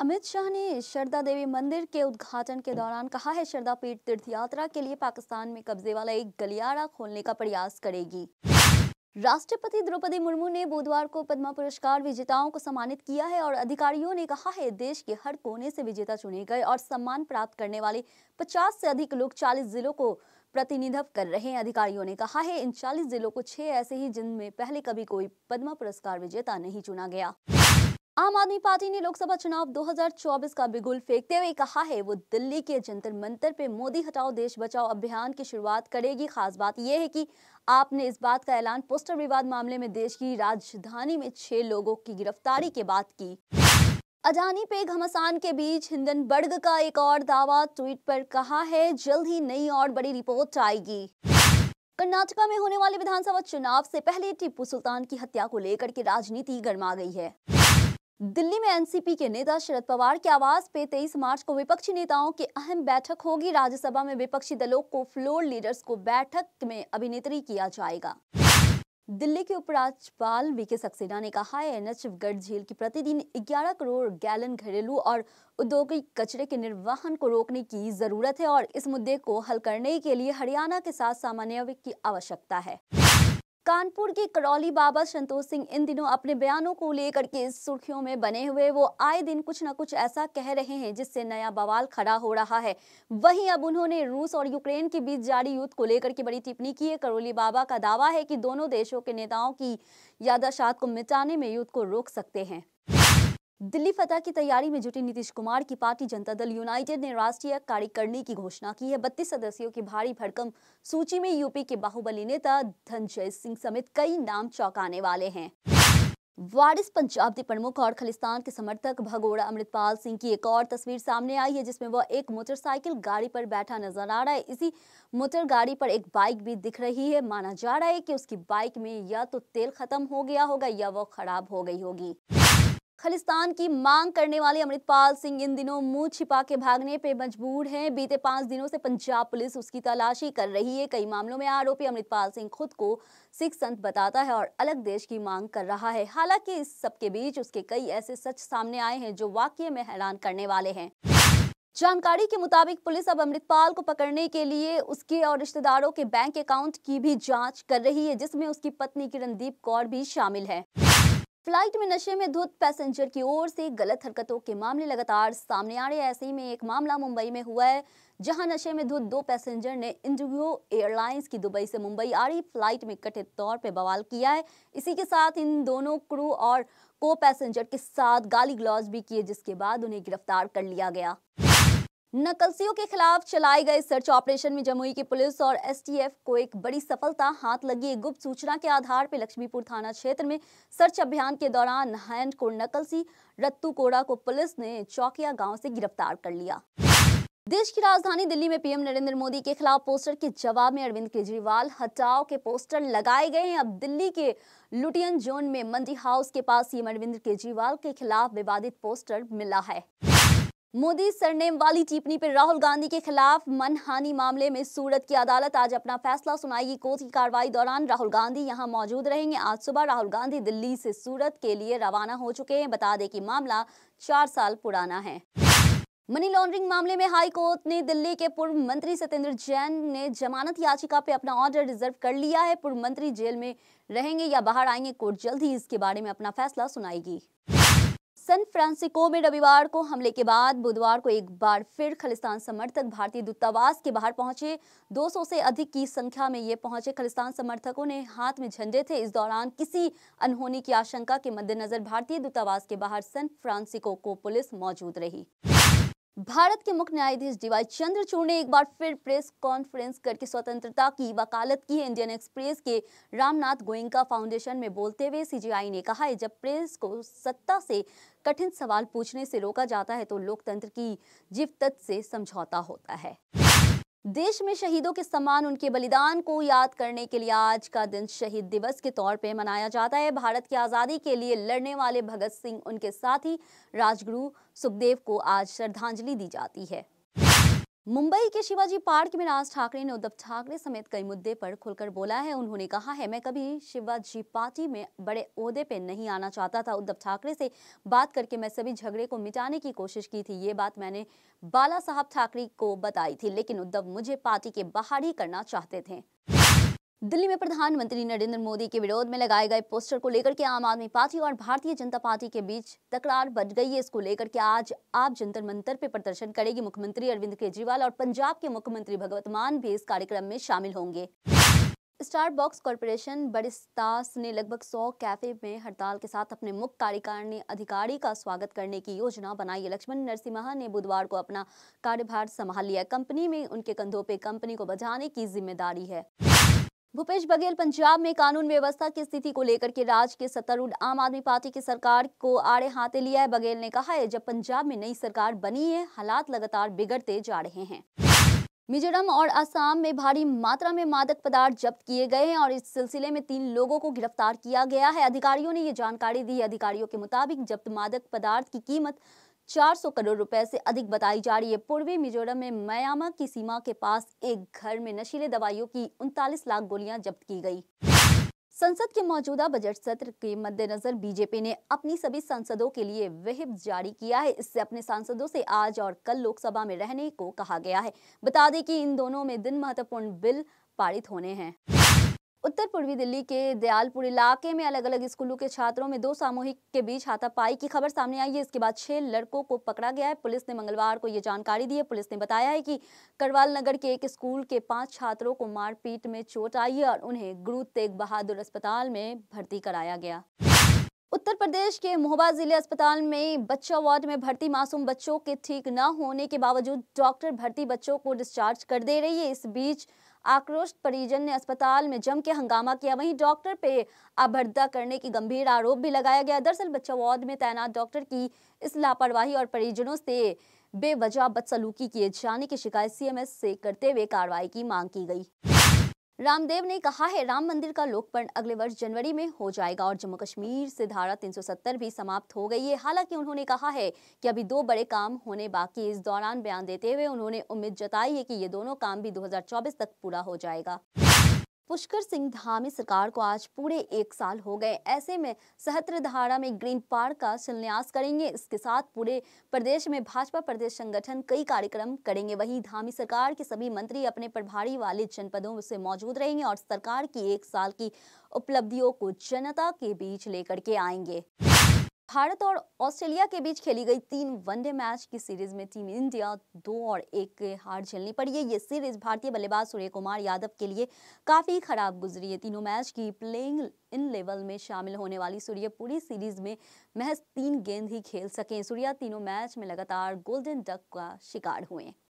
अमित शाह ने शरदा देवी मंदिर के उद्घाटन के दौरान कहा है शरदा पीठ तीर्थ यात्रा के लिए पाकिस्तान में कब्जे वाला एक गलियारा खोलने का प्रयास करेगी राष्ट्रपति द्रौपदी मुर्मू ने बुधवार को पद्म पुरस्कार विजेताओं को सम्मानित किया है और अधिकारियों ने कहा है देश के हर कोने से विजेता चुने गए और सम्मान प्राप्त करने वाले 50 से अधिक लोग 40 जिलों को प्रतिनिधित्व कर रहे हैं अधिकारियों ने कहा है इन 40 जिलों को छह ऐसे ही जिनमें पहले कभी कोई पद्म पुरस्कार विजेता नहीं चुना गया आम आदमी पार्टी ने लोकसभा चुनाव 2024 का बिगुल फेंकते हुए कहा है वो दिल्ली के जंतर मंतर पे मोदी हटाओ देश बचाओ अभियान की शुरुआत करेगी खास बात यह है कि आपने इस बात का ऐलान पोस्टर विवाद मामले में देश की राजधानी में छह लोगों की गिरफ्तारी के बाद की अजानी पे घमासान के बीच बर्ग का एक और दावा ट्वीट पर कहा है जल्द ही नई और बड़ी रिपोर्ट आएगी कर्नाटका में होने वाले विधानसभा चुनाव से पहले टीपू सुल्तान की हत्या को लेकर के राजनीति गर्मा गई है दिल्ली में एनसीपी के नेता शरद पवार के आवास पे 23 मार्च को विपक्षी नेताओं की अहम बैठक होगी राज्यसभा में विपक्षी दलों को फ्लोर लीडर्स को बैठक में अभिनेत्री किया जाएगा दिल्ली के उपराज्यपाल वी के सक्सेना ने कहा है एनएच गढ़ झील की प्रतिदिन 11 करोड़ गैलन घरेलू और औद्योगिक कचरे के निर्वहन को रोकने की जरूरत है और इस मुद्दे को हल करने के लिए हरियाणा के साथ सामान्य की आवश्यकता है कानपुर के करौली बाबा संतोष सिंह इन दिनों अपने बयानों को लेकर के सुर्खियों में बने हुए वो आए दिन कुछ ना कुछ ऐसा कह रहे हैं जिससे नया बवाल खड़ा हो रहा है वहीं अब उन्होंने रूस और यूक्रेन के बीच जारी युद्ध को लेकर के बड़ी टिप्पणी की है करौली बाबा का दावा है कि दोनों देशों के नेताओं की यादाशात को मिटाने में युद्ध को रोक सकते हैं दिल्ली फतह की तैयारी में जुटी नीतीश कुमार की पार्टी जनता दल यूनाइटेड ने राष्ट्रीय कार्यकारिणी की घोषणा की है बत्तीस सदस्यों की भारी भड़कम सूची में यूपी के बाहुबली नेता धनजय सिंह समेत कई नाम चौंकाने वाले हैं वारिस पंजाब के प्रमुख और खालिस्तान के समर्थक भगोड़ा अमृतपाल सिंह की एक और तस्वीर सामने आई है जिसमें वह एक मोटरसाइकिल गाड़ी पर बैठा नजर आ रहा है इसी मोटर गाड़ी पर एक बाइक भी दिख रही है माना जा रहा है कि उसकी बाइक में या तो तेल खत्म हो गया होगा या वह खराब हो गई होगी खालिस्तान की मांग करने वाले अमृतपाल सिंह इन दिनों मुंह छिपा के भागने पे मजबूर हैं बीते पांच दिनों से पंजाब पुलिस उसकी तलाशी कर रही है कई मामलों में आरोपी अमृतपाल सिंह खुद को सिख संत बताता है और अलग देश की मांग कर रहा है हालांकि इस सबके बीच उसके कई ऐसे सच सामने आए हैं जो वाक्य में हैरान करने वाले हैं जानकारी के मुताबिक पुलिस अब अमृतपाल को पकड़ने के लिए उसके और रिश्तेदारों के बैंक अकाउंट की भी जांच कर रही है जिसमें उसकी पत्नी किरणदीप कौर भी शामिल है फ्लाइट में नशे में धुत पैसेंजर की ओर से गलत हरकतों के मामले लगातार सामने आ रहे ऐसे ही में एक मामला मुंबई में हुआ है जहां नशे में धुत दो पैसेंजर ने इंडिगो एयरलाइंस की दुबई से मुंबई आ रही फ्लाइट में कथित तौर पर बवाल किया है इसी के साथ इन दोनों क्रू और को पैसेंजर के साथ गाली ग्लॉज भी किए जिसके बाद उन्हें गिरफ्तार कर लिया गया नकलसियों के खिलाफ चलाए गए सर्च ऑपरेशन में जमुई की पुलिस और एसटीएफ को एक बड़ी सफलता हाथ लगी गुप्त सूचना के आधार पर लक्ष्मीपुर थाना क्षेत्र में सर्च अभियान के दौरान हैंड को नकलसी रत्तू कोड़ा को पुलिस ने चौकिया गांव से गिरफ्तार कर लिया देश की राजधानी दिल्ली में पीएम नरेंद्र मोदी के खिलाफ पोस्टर के जवाब में अरविंद केजरीवाल हटाओ के पोस्टर लगाए गए हैं अब दिल्ली के लुटियन जोन में मंडी हाउस के पास सीएम अरविंद केजरीवाल के खिलाफ विवादित पोस्टर मिला है मोदी सरनेम वाली टिप्पणी पर राहुल गांधी के खिलाफ मनहानी मामले में सूरत की अदालत आज अपना फैसला सुनाएगी कोर्ट की कार्रवाई दौरान राहुल गांधी यहां मौजूद रहेंगे आज सुबह राहुल गांधी दिल्ली से सूरत के लिए रवाना हो चुके हैं बता दें कि मामला चार साल पुराना है मनी लॉन्ड्रिंग मामले में हाई कोर्ट ने दिल्ली के पूर्व मंत्री सत्येंद्र जैन ने जमानत याचिका पे अपना ऑर्डर रिजर्व कर लिया है पूर्व मंत्री जेल में रहेंगे या बाहर आएंगे कोर्ट जल्द ही इसके बारे में अपना फैसला सुनाएगी सैन फ्रांसिस्को में रविवार को हमले के बाद बुधवार को एक बार फिर खालिस्तान समर्थक भारतीय दूतावास के बाहर पहुंचे 200 से अधिक की संख्या में ये पहुंचे खालिस्तान समर्थकों ने हाथ में झंडे थे इस दौरान किसी अनहोनी की आशंका के मद्देनजर भारतीय दूतावास के बाहर सैन फ्रांसिस्को को पुलिस मौजूद रही भारत के मुख्य न्यायाधीश डीवाई चंद्रचूड़ ने एक बार फिर प्रेस कॉन्फ्रेंस करके स्वतंत्रता की वकालत की है इंडियन एक्सप्रेस के रामनाथ गोयंका फाउंडेशन में बोलते हुए सीजीआई ने कहा है जब प्रेस को सत्ता से कठिन सवाल पूछने से रोका जाता है तो लोकतंत्र की तत् से समझौता होता है देश में शहीदों के सम्मान उनके बलिदान को याद करने के लिए आज का दिन शहीद दिवस के तौर पर मनाया जाता है भारत की आज़ादी के लिए लड़ने वाले भगत सिंह उनके साथी राजगुरु सुखदेव को आज श्रद्धांजलि दी जाती है मुंबई के शिवाजी पार्क में राज ठाकरे ने उद्धव ठाकरे समेत कई मुद्दे पर खुलकर बोला है उन्होंने कहा है मैं कभी शिवाजी पार्टी में बड़े ओहदे पे नहीं आना चाहता था उद्धव ठाकरे से बात करके मैं सभी झगड़े को मिटाने की कोशिश की थी ये बात मैंने बाला साहब ठाकरे को बताई थी लेकिन उद्धव मुझे पार्टी के बाहर ही करना चाहते थे दिल्ली में प्रधानमंत्री नरेंद्र मोदी के विरोध में लगाए गए पोस्टर को लेकर के आम आदमी पार्टी और भारतीय जनता पार्टी के बीच तकरार बढ़ गई है इसको लेकर के आज आप जंतर मंतर पे प्रदर्शन करेगी मुख्यमंत्री अरविंद केजरीवाल और पंजाब के मुख्यमंत्री भगवत मान भी इस कार्यक्रम में शामिल होंगे स्टार बॉक्स कॉरपोरेशन बरिस्तास ने लगभग 100 कैफे में हड़ताल के साथ अपने मुख्य कार्यकारिणी अधिकारी का स्वागत करने की योजना बनाई है लक्ष्मण नरसिम्हा ने बुधवार को अपना कार्यभार संभाल लिया कंपनी में उनके कंधों पर कंपनी को बजाने की जिम्मेदारी है भूपेश बघेल पंजाब में कानून व्यवस्था की स्थिति को लेकर के राज्य के सत्तारूढ़ आम आदमी पार्टी की सरकार को आड़े हाथे लिया है बघेल ने कहा है जब पंजाब में नई सरकार बनी है हालात लगातार बिगड़ते जा रहे हैं मिजोरम और असम में भारी मात्रा में मादक पदार्थ जब्त किए गए हैं और इस सिलसिले में तीन लोगों को गिरफ्तार किया गया है अधिकारियों ने ये जानकारी दी अधिकारियों के मुताबिक जब्त मादक पदार्थ की कीमत 400 करोड़ रुपए से अधिक बताई जा रही है पूर्वी मिजोरम में म्यामा की सीमा के पास एक घर में नशीले दवाइयों की उनतालीस लाख गोलियां जब्त की गई संसद के मौजूदा बजट सत्र के मद्देनजर बीजेपी ने अपनी सभी सांसदों के लिए वहिप जारी किया है इससे अपने सांसदों से आज और कल लोकसभा में रहने को कहा गया है बता दें कि इन दोनों में दिन महत्वपूर्ण बिल पारित होने हैं उत्तर पूर्वी दिल्ली के दयालपुर इलाके में अलग अलग स्कूलों के छात्रों में दो सामूहिक के बीच हाथापाई की खबर सामने आई है इसके बाद छह लड़कों को पकड़ा गया है पुलिस ने मंगलवार को ये जानकारी दी है पुलिस ने बताया है कि करवाल नगर के एक स्कूल के पांच छात्रों को मारपीट में चोट आई है और उन्हें गुरु तेग बहादुर अस्पताल में भर्ती कराया गया उत्तर प्रदेश के मोहबा जिले अस्पताल में बच्चा वार्ड में भर्ती मासूम बच्चों के ठीक न होने के बावजूद डॉक्टर भर्ती बच्चों को डिस्चार्ज कर दे रही है इस बीच आक्रोश परिजन ने अस्पताल में जम के हंगामा किया वहीं डॉक्टर पे अभद्रता करने की गंभीर आरोप भी लगाया गया दरअसल बच्चा वार्ड में तैनात डॉक्टर की इस लापरवाही और परिजनों से बेवजह बदसलूकी किए जाने की शिकायत सीएमएस से करते हुए कार्रवाई की मांग की गई रामदेव ने कहा है राम मंदिर का लोकपर्ण अगले वर्ष जनवरी में हो जाएगा और जम्मू कश्मीर से धारा 370 भी समाप्त हो गई है हालांकि उन्होंने कहा है कि अभी दो बड़े काम होने बाकी इस दौरान बयान देते हुए उन्होंने उम्मीद जताई है कि ये दोनों काम भी 2024 तक पूरा हो जाएगा पुष्कर सिंह धामी सरकार को आज पूरे एक साल हो गए ऐसे में सहत्रधारा में ग्रीन पार्क का शिलान्यास करेंगे इसके साथ पूरे प्रदेश में भाजपा प्रदेश संगठन कई कार्यक्रम करेंगे वहीं धामी सरकार के सभी मंत्री अपने प्रभारी वाले जनपदों से मौजूद रहेंगे और सरकार की एक साल की उपलब्धियों को जनता के बीच लेकर के आएंगे भारत और ऑस्ट्रेलिया के बीच खेली गई तीन वनडे मैच की सीरीज में टीम इंडिया दो और एक के हार झेलनी पड़ी है ये सीरीज भारतीय बल्लेबाज सूर्य कुमार यादव के लिए काफ़ी खराब गुजरी है तीनों मैच की प्लेइंग इन लेवल में शामिल होने वाली सूर्य पूरी सीरीज में महज तीन गेंद ही खेल सके सूर्या तीनों मैच में लगातार गोल्डन डक का शिकार हुए